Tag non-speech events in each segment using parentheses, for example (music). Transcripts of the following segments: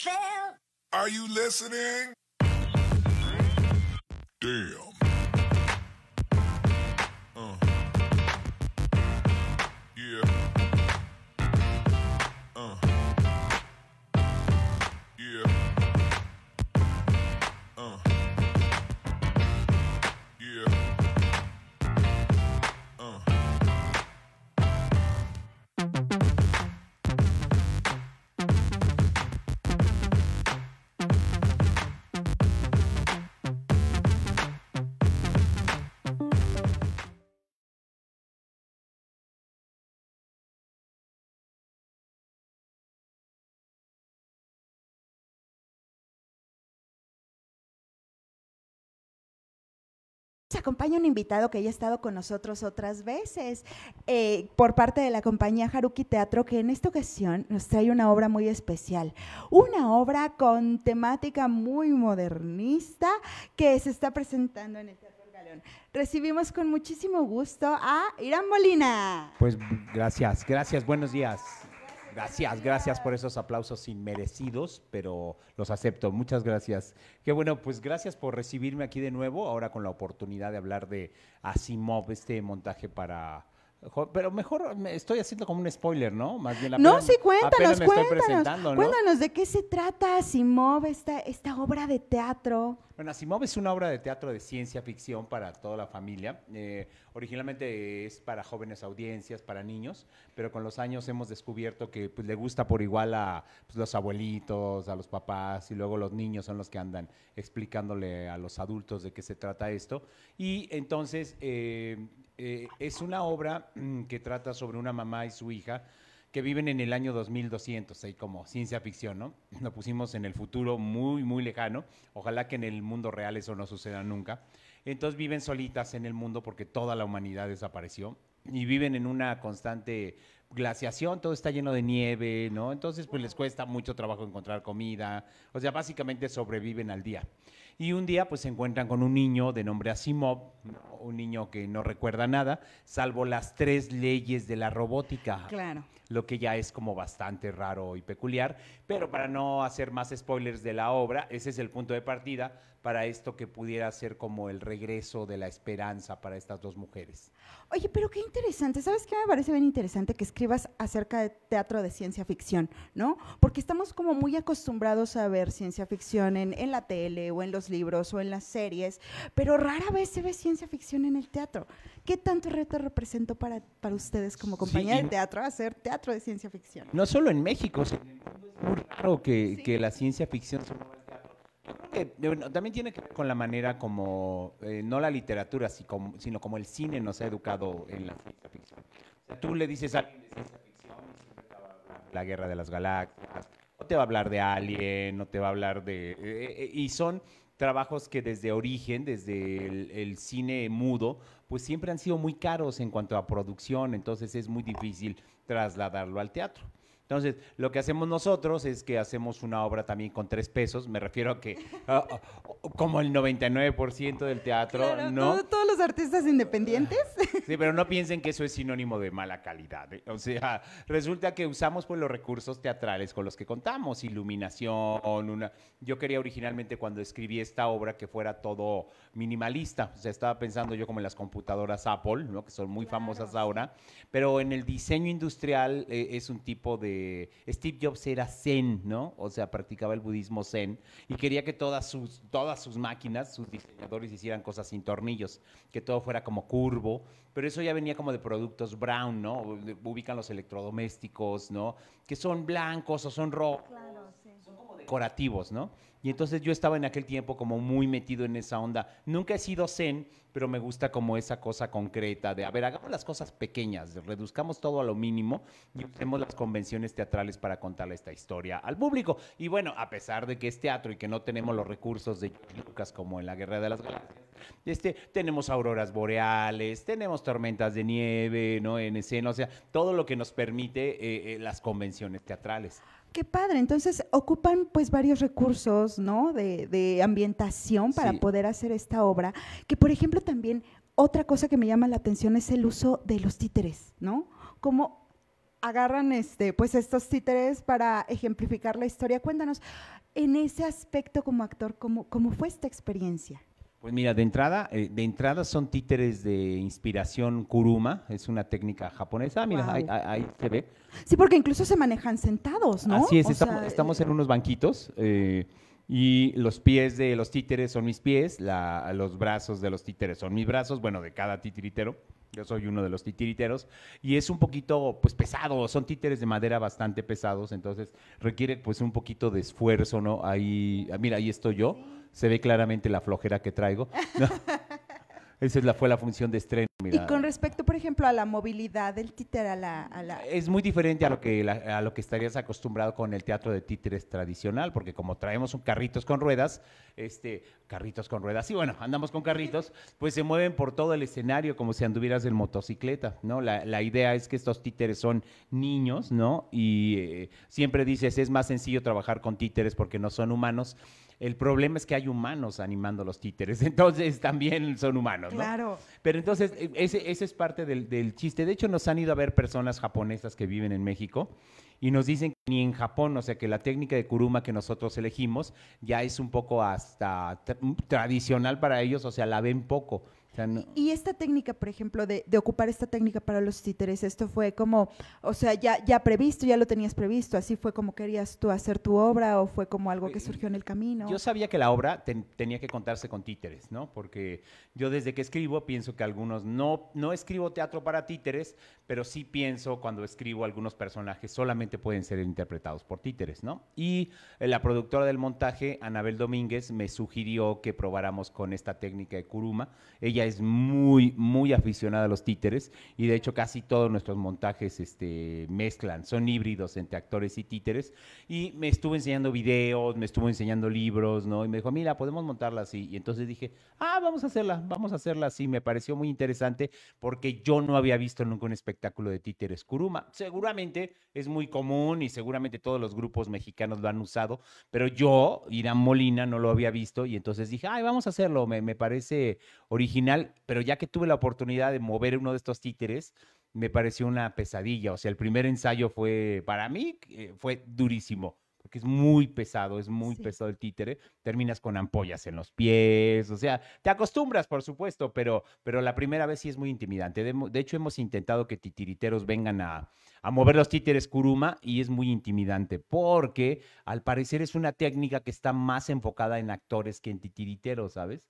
Phil? Are you listening? Damn. Se acompaña un invitado que ya ha estado con nosotros otras veces eh, por parte de la compañía Haruki Teatro, que en esta ocasión nos trae una obra muy especial, una obra con temática muy modernista que se está presentando en el Teatro Galón. Recibimos con muchísimo gusto a Irán Molina. Pues gracias, gracias, buenos días. Gracias, gracias por esos aplausos inmerecidos, pero los acepto. Muchas gracias. Qué bueno, pues gracias por recibirme aquí de nuevo, ahora con la oportunidad de hablar de Asimov, este montaje para pero mejor estoy haciendo como un spoiler, ¿no? Más bien la No, sí, cuéntanos, cuéntanos. Cuéntanos de qué se trata Asimov, esta, esta obra de teatro. Bueno, Asimov es una obra de teatro de ciencia ficción para toda la familia. Eh, originalmente es para jóvenes audiencias, para niños, pero con los años hemos descubierto que pues, le gusta por igual a pues, los abuelitos, a los papás, y luego los niños son los que andan explicándole a los adultos de qué se trata esto. Y entonces. Eh, eh, es una obra mm, que trata sobre una mamá y su hija que viven en el año 2200, ahí como ciencia ficción, ¿no? Lo (laughs) pusimos en el futuro muy, muy lejano. Ojalá que en el mundo real eso no suceda nunca. Entonces viven solitas en el mundo porque toda la humanidad desapareció y viven en una constante glaciación, todo está lleno de nieve, ¿no? Entonces pues les cuesta mucho trabajo encontrar comida, o sea, básicamente sobreviven al día. Y un día pues se encuentran con un niño de nombre Asimov, un niño que no recuerda nada, salvo las tres leyes de la robótica. Claro. Lo que ya es como bastante raro y peculiar. Pero para no hacer más spoilers de la obra, ese es el punto de partida para esto que pudiera ser como el regreso de la esperanza para estas dos mujeres. Oye, pero qué interesante. ¿Sabes qué me parece bien interesante que escribas acerca de teatro de ciencia ficción, ¿no? Porque estamos como muy acostumbrados a ver ciencia ficción en, la tele o en los libros o en las series, pero rara vez se ve ciencia ficción en el teatro. ¿Qué tanto reto representó para, para ustedes como compañía de teatro hacer teatro de ciencia ficción? No solo en México, es muy raro que, que la ciencia ficción también tiene que ver con la manera como, eh, no la literatura, sino como el cine nos ha educado en la ciencia ficción. tú le dices a alguien de ficción, la guerra de las galaxias, no te va a hablar de Alien, no te va a hablar de... Eh, eh, y son trabajos que desde origen, desde el, cine mudo, pues siempre han sido muy caros en cuanto a producción, entonces es muy difícil trasladarlo al teatro. Entonces, lo que hacemos nosotros es que hacemos una obra también con tres pesos. Me refiero a que, (laughs) como el 99% del teatro, ¿no? ¿todos, los artistas independientes. (laughs) Sí, pero no piensen que eso es sinónimo de mala calidad. ¿eh? O sea, resulta que usamos pues, los recursos teatrales con los que contamos, iluminación, una... Yo quería originalmente cuando escribí esta obra que fuera todo minimalista. O sea, estaba pensando yo como en las computadoras Apple, ¿no? Que son muy famosas ahora. Pero en el diseño industrial eh, es un tipo de eh, Steve Jobs era zen, ¿no? O sea, practicaba el budismo zen y quería que todas sus, todas sus máquinas, sus diseñadores hicieran cosas sin tornillos, que todo fuera como curvo, pero eso ya venía como de productos brown, ¿no? Ubican los electrodomésticos, ¿no? Que son blancos o son rojos, son decorativos, ¿no? Y entonces yo estaba en aquel tiempo como muy metido en esa onda. Nunca he sido zen, pero me gusta como esa cosa concreta de, a ver, hagamos las cosas pequeñas, reduzcamos todo a lo mínimo y usemos las convenciones teatrales para contarle esta historia al público. Y bueno, a pesar de que es teatro y que no tenemos los recursos de Lucas como en la Guerra de las Galaxias, este, tenemos auroras boreales, tenemos tormentas de nieve, ¿no? En escena, o sea, todo lo que nos permite eh, eh, las convenciones teatrales. Qué padre, entonces ocupan pues varios recursos, ¿no? De, ambientación para poder hacer esta obra, que por ejemplo también otra cosa que me llama la atención es el uso de los títeres, ¿no? Como agarran este, pues estos títeres para ejemplificar la historia. Cuéntanos, en ese aspecto como actor, ¿cómo, cómo fue esta experiencia? Pues mira, de entrada, eh, de entrada son títeres de inspiración kuruma, es una técnica japonesa. Ah, mira, ahí, ahí, se ve. Sí, porque incluso se manejan sentados, ¿no? Así es, estamos, en eh, unos banquitos eh, y los pies de los títeres son mis pies, los brazos de los títeres son mis brazos, bueno, de cada titiritero. Yo soy uno de los titiriteros y es un poquito pues pesado, son títeres de madera bastante pesados, entonces requiere pues un poquito de esfuerzo, ¿no? Ahí, ah, mira, ahí estoy yo, se ve claramente la flojera que traigo. (laughs) Esa es la, fue la función de estreno y con respecto, por ejemplo, a la movilidad del títer, a la, Es muy diferente a lo, que, a lo que estarías acostumbrado con el teatro de títeres tradicional, porque como traemos carritos con ruedas, este, carritos con ruedas, y bueno, andamos con carritos, pues se mueven por todo el escenario como si anduvieras en motocicleta, ¿no? La, idea es que estos títeres son niños, ¿no? Y eh, siempre dices, es más sencillo trabajar con títeres porque no son humanos. El problema es que hay humanos animando los títeres, (laughs) entonces también son humanos, ¿no? Claro. Pero entonces eh, ese, ese es parte del, chiste. De hecho, nos han ido a ver personas japonesas que viven en México y nos dicen que ni en Japón, o sea, que la técnica de kuruma que nosotros elegimos ya es un poco hasta tradicional para ellos, o sea, la ven poco y, esta técnica, por ejemplo, de, ocupar esta técnica para los títeres, esto fue como, o sea, ya, ya previsto, ya lo tenías previsto, así fue como querías tú hacer tu obra o fue como algo que eh, surgió en el camino. Yo sabía que la obra tenía que contarse con títeres, ¿no? Porque yo desde que escribo pienso que algunos, no, no escribo teatro para títeres, pero sí pienso cuando escribo algunos personajes solamente pueden ser interpretados por títeres, ¿no? Y eh, la productora del montaje, Anabel Domínguez, me sugirió que probáramos con esta técnica de Kuruma. Ella es muy, muy aficionada a los títeres y de hecho casi todos nuestros montajes este, mezclan, son híbridos entre actores y títeres. Y me estuvo enseñando videos, me estuvo enseñando libros, ¿no? Y me dijo, mira, podemos montarla así. Y entonces dije, ah, vamos a hacerla, vamos a hacerla así. Me pareció muy interesante porque yo no había visto nunca un espectáculo de títeres Kuruma. Seguramente es muy común y seguramente todos los grupos mexicanos lo han usado, pero yo, Irán Molina, no lo había visto y entonces dije, ay, vamos a hacerlo, me parece original pero ya que tuve la oportunidad de mover uno de estos títeres, me pareció una pesadilla. O sea, el primer ensayo fue, para mí, eh, fue durísimo porque es muy pesado, es muy pesado el títere, terminas con ampollas en los pies, o sea, te acostumbras, por supuesto, pero, pero la primera vez sí es muy intimidante. De, hecho, hemos intentado que titiriteros vengan a, a, mover los títeres kuruma y es muy intimidante, porque al parecer es una técnica que está más enfocada en actores que en titiriteros, ¿sabes?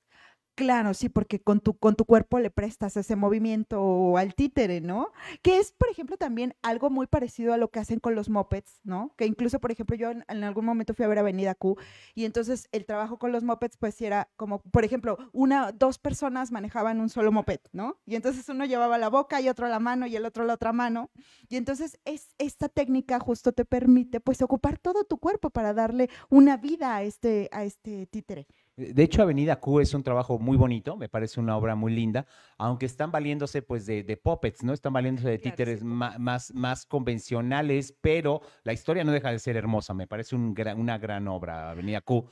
Claro, sí, porque con tu, con tu cuerpo le prestas ese movimiento al títere, ¿no? Que es, por ejemplo, también algo muy parecido a lo que hacen con los mopeds, ¿no? Que incluso, por ejemplo, yo en, algún momento fui a ver Avenida Q y entonces el trabajo con los mopeds, pues era como, por ejemplo, una, dos personas manejaban un solo moped, ¿no? Y entonces uno llevaba la boca y otro la mano y el otro la otra mano. Y entonces es, esta técnica justo te permite, pues, ocupar todo tu cuerpo para darle una vida a este, a este títere. De hecho, Avenida Q es un trabajo muy bonito, me parece una obra muy linda, aunque están valiéndose pues de, puppets, ¿no? Están valiéndose de títeres más, convencionales, pero la historia no deja de ser hermosa, me parece una gran obra, Avenida Q.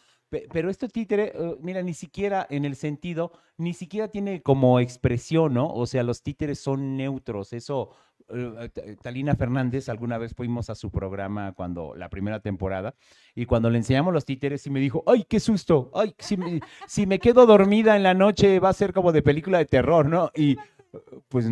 Pero este títere, eh, mira, ni siquiera en el sentido, ni siquiera tiene como expresión, O sea, los títeres son neutros, eso eh, eh, Talina Fernández, alguna vez fuimos a su programa cuando la primera temporada y cuando le enseñamos los títeres y me dijo, ay, qué susto, ay, si me, si me quedo dormida en la noche va a ser como de película de terror, ¿no? Y pues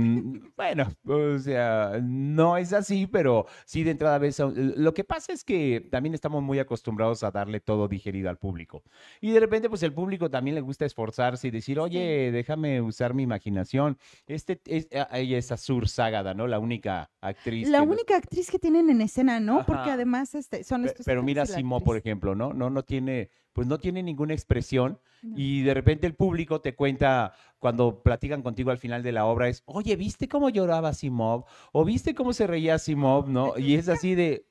bueno, o sea, no es así, pero sí de entrada ves, lo que pasa es que también estamos muy acostumbrados a darle todo digerido al público. Y de repente pues el público también le gusta esforzarse y decir, "Oye, déjame usar mi imaginación." Este es ella ah, es Azur Sagada, ¿no? La única actriz. La única actriz que tienen en escena, ¿no? Porque además este, son estos Pero, mira Simo, por ejemplo, ¿no? No no tiene pues no tiene ninguna expresión y de repente el público te cuenta cuando platican contigo al final de la obra es, oye, ¿viste cómo lloraba Simov? ¿O viste cómo se reía Simov? ¿No? Y es así de,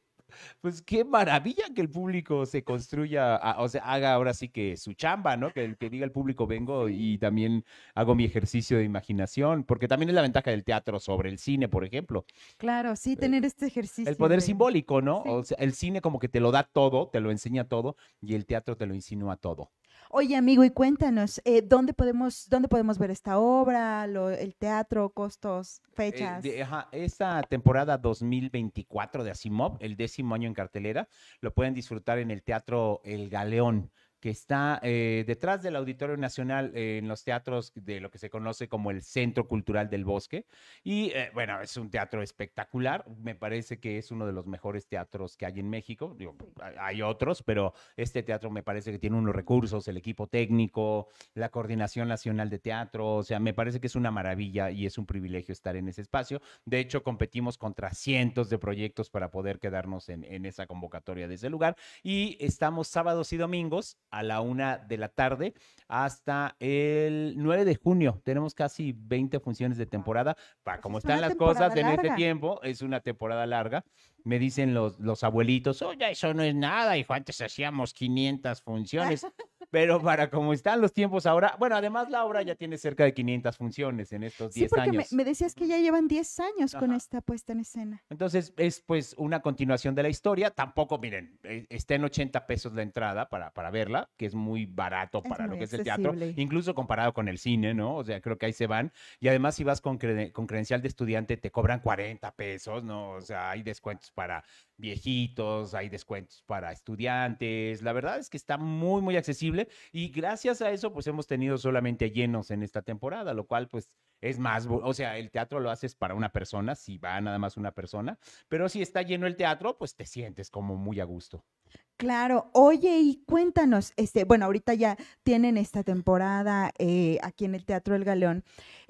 pues qué maravilla que el público se construya, o sea, haga ahora sí que su chamba, ¿no? Que, que diga el público vengo y también hago mi ejercicio de imaginación, porque también es la ventaja del teatro sobre el cine, por ejemplo. Claro, sí, eh, tener este ejercicio. El poder simbólico, ¿no? O sea, el cine como que te lo da todo, te lo enseña todo y el teatro te lo insinúa todo. Oye, amigo, y cuéntanos, eh, ¿dónde, podemos, ¿dónde podemos ver esta obra, el teatro, costos, eh, fechas? esta temporada 2024 de Asimov, el décimo año en cartelera, lo pueden disfrutar en el Teatro El Galeón que está eh, detrás del Auditorio Nacional eh, en los teatros de lo que se conoce como el Centro Cultural del Bosque. Y eh, bueno, es un teatro espectacular, me parece que es uno de los mejores teatros que hay en México. hay otros, pero este teatro me parece que tiene unos recursos, el equipo técnico, la Coordinación Nacional de Teatro, o sea, me parece que es una maravilla y es un privilegio estar en ese espacio. De hecho, competimos contra cientos de proyectos para poder quedarnos en, en esa convocatoria de ese lugar y estamos sábados y domingos a la una de la tarde hasta el 9 de junio. Tenemos casi 20 funciones de temporada. Para pues como están las cosas en este tiempo, es una temporada larga me dicen los, los abuelitos, oye, eso no es nada, hijo, antes hacíamos 500 funciones. (laughs) Pero para como están los tiempos ahora, bueno, además la obra ya tiene cerca de 500 funciones en estos 10 sí, años. Me, decías que ya llevan 10 años con esta puesta en escena. Entonces es pues una continuación de la historia. Tampoco, miren, eh, está en 80 pesos la entrada para, para verla, que es muy barato para lo que es el teatro, incluso comparado con el cine, ¿no? O sea, creo que ahí se van. Y además si vas con, con credencial de estudiante te cobran 40 pesos, ¿no? O sea, hay descuentos para viejitos, hay descuentos para estudiantes. La verdad es que está muy, muy accesible y gracias a eso, pues hemos tenido solamente llenos en esta temporada, lo cual, pues, es más, o sea, el teatro lo haces para una persona, si va nada más una persona, pero si está lleno el teatro, pues te sientes como muy a gusto. Claro, oye, y cuéntanos, este, bueno, ahorita ya tienen esta temporada eh, aquí en el Teatro El Galeón.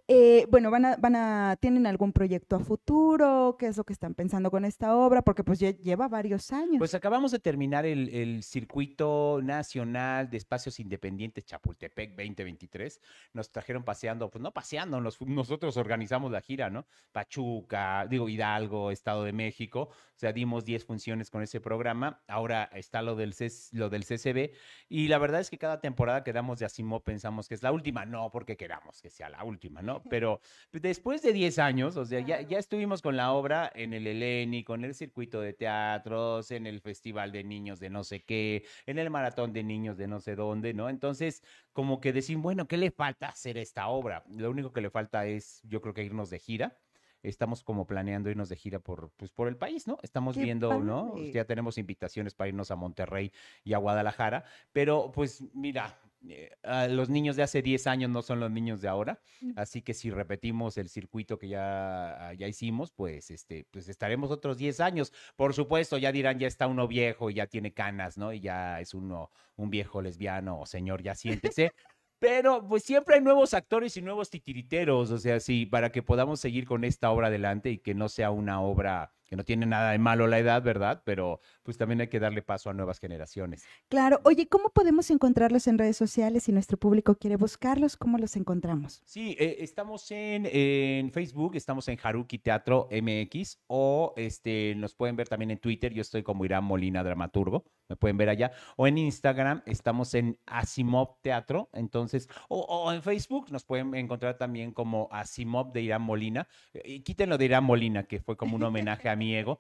Eh, bueno, van a, ¿tienen algún proyecto a futuro? ¿Qué es lo que están pensando con esta obra? Porque pues ya lleva varios años. Pues acabamos de terminar el, circuito nacional de espacios independientes Chapultepec 2023. Nos trajeron paseando, pues no paseando, nosotros organizamos la gira, ¿no? Pachuca, digo Hidalgo, Estado de México. O sea, dimos 10 funciones con ese programa. Ahora está lo del, lo del CCB. Y la verdad es que cada temporada que damos de Asimo pensamos que es la última. No porque queramos que sea la última, ¿no? Pero después de 10 años, o sea, ya, estuvimos con la obra en el Eleni, con el circuito de teatros, en el Festival de Niños de no sé qué, en el Maratón de Niños de no sé dónde, ¿no? Entonces, como que decimos, bueno, ¿qué le falta hacer esta obra? Lo único que le falta es, yo creo que irnos de gira estamos como planeando irnos de gira por, pues, por el país, ¿no? Estamos viendo, ¿no? Ya tenemos invitaciones para irnos a Monterrey y a Guadalajara, pero pues mira, eh, ah, los niños de hace 10 años no son los niños de ahora, mm. así que si repetimos el circuito que ya, ah, ya hicimos, pues, este, pues estaremos otros 10 años. Por supuesto, ya dirán, ya está uno viejo y ya tiene canas, ¿no? Y ya es uno, un viejo lesbiano o señor, ya siéntese. Pero pues siempre hay nuevos actores y nuevos titiriteros, o sea, sí, para que podamos seguir con esta obra adelante y que no sea una obra que no tiene nada de malo la edad, ¿verdad? Pero pues también hay que darle paso a nuevas generaciones. Claro. Oye, ¿cómo podemos encontrarlos en redes sociales? Si nuestro público quiere buscarlos, ¿cómo los encontramos? Sí, eh, estamos en, Facebook, estamos en Haruki Teatro MX o este, nos pueden ver también en Twitter. Yo estoy como Irán Molina Dramaturgo, me pueden ver allá. O en Instagram estamos en Asimov Teatro, entonces, o, en Facebook nos pueden encontrar también como Asimov de Irán Molina. Eh, quítenlo de Irán Molina, que fue como un (laughs) homenaje a mi ego.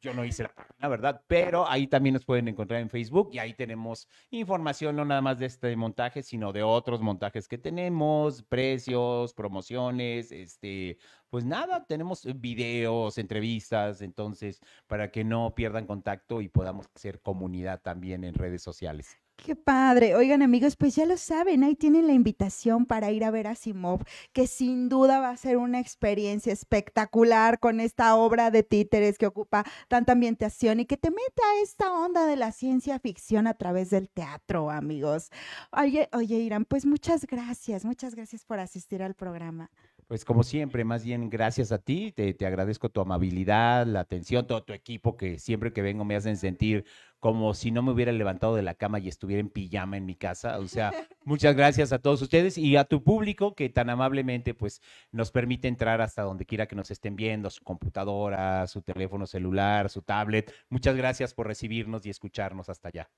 Yo no hice la ¿verdad? Pero ahí también nos pueden encontrar en Facebook y ahí tenemos información no nada más de este montaje, sino de otros montajes que tenemos, precios, promociones, este, pues nada, tenemos videos, entrevistas, entonces, para que no pierdan contacto y podamos ser comunidad también en redes sociales. Qué padre. Oigan amigos, pues ya lo saben, ahí tienen la invitación para ir a ver a Simov, que sin duda va a ser una experiencia espectacular con esta obra de títeres que ocupa tanta ambientación y que te mete a esta onda de la ciencia ficción a través del teatro, amigos. Oye, oye, Irán, pues muchas gracias, muchas gracias por asistir al programa. Pues como siempre, más bien gracias a ti, te, te, agradezco tu amabilidad, la atención, todo tu equipo que siempre que vengo me hacen sentir como si no me hubiera levantado de la cama y estuviera en pijama en mi casa. O sea, muchas gracias a todos ustedes y a tu público que tan amablemente pues nos permite entrar hasta donde quiera que nos estén viendo, su computadora, su teléfono celular, su tablet. Muchas gracias por recibirnos y escucharnos hasta allá.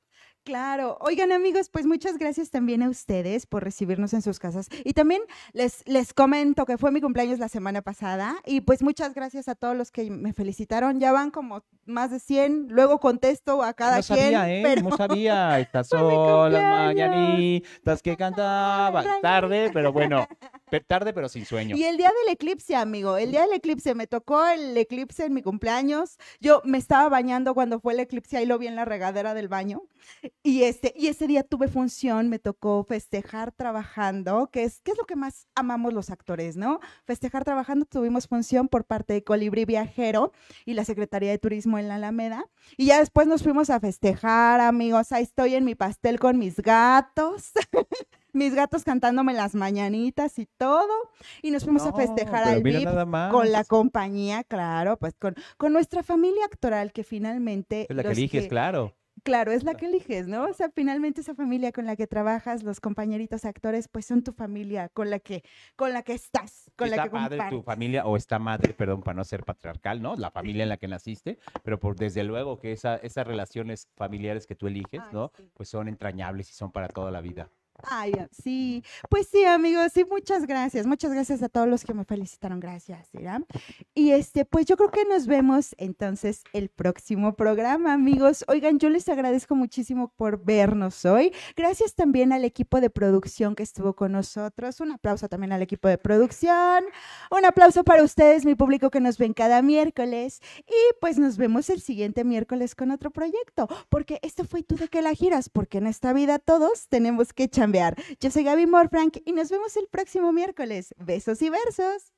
Claro. Oigan amigos, pues muchas gracias también a ustedes por recibirnos en sus casas. Y también les, les comento que fue mi cumpleaños la semana pasada y pues muchas gracias a todos los que me felicitaron. Ya van como más de 100, luego contesto a cada no sabía, ¿eh? No sabía, (laughs) Estás sola, las estás que cantaba. Tarde, pero bueno, tarde pero sin sueño. Y el día del eclipse, amigo, el día del eclipse, me tocó el eclipse en mi cumpleaños. Yo me estaba bañando cuando fue el eclipse, ahí lo vi en la regadera del baño. Y este, y ese día tuve función, me tocó festejar trabajando, que es, que es lo que más amamos los actores, ¿no? Festejar trabajando, tuvimos función por parte de Colibrí Viajero y la Secretaría de Turismo en la Alameda. Y ya después nos fuimos a festejar, amigos. Ahí estoy en mi pastel con mis gatos. (laughs) mis gatos cantándome las mañanitas y todo. Y nos fuimos a festejar al VIP con la compañía, claro, pues con, con nuestra familia actoral que finalmente... Es la que eliges, claro. Claro, es la ah. que eliges, ¿no? O sea, finalmente esa familia con la que trabajas, los compañeritos actores, pues son tu familia con la que, con la que estás, con la que compartes. madre tu familia o esta madre, perdón, para no ser patriarcal, ¿no? La familia en la que naciste, pero por desde luego que esa, esas relaciones familiares que tú eliges, ¿no? Pues son entrañables y son para toda la vida. Ay, sí. Pues sí, amigos, y muchas gracias. Muchas gracias a todos los que me felicitaron. Gracias, Y este, pues yo creo que nos vemos entonces el próximo programa, amigos. Oigan, yo les agradezco muchísimo por vernos hoy. Gracias también al equipo de producción que estuvo con nosotros. Un aplauso también al equipo de producción. Un aplauso para ustedes, mi público que nos ven cada miércoles. Y pues nos vemos el siguiente miércoles con otro proyecto, porque esto fue tú de que la giras, porque en esta vida todos tenemos que echar yo soy Gaby Morfrank y nos vemos el próximo miércoles. Besos y versos.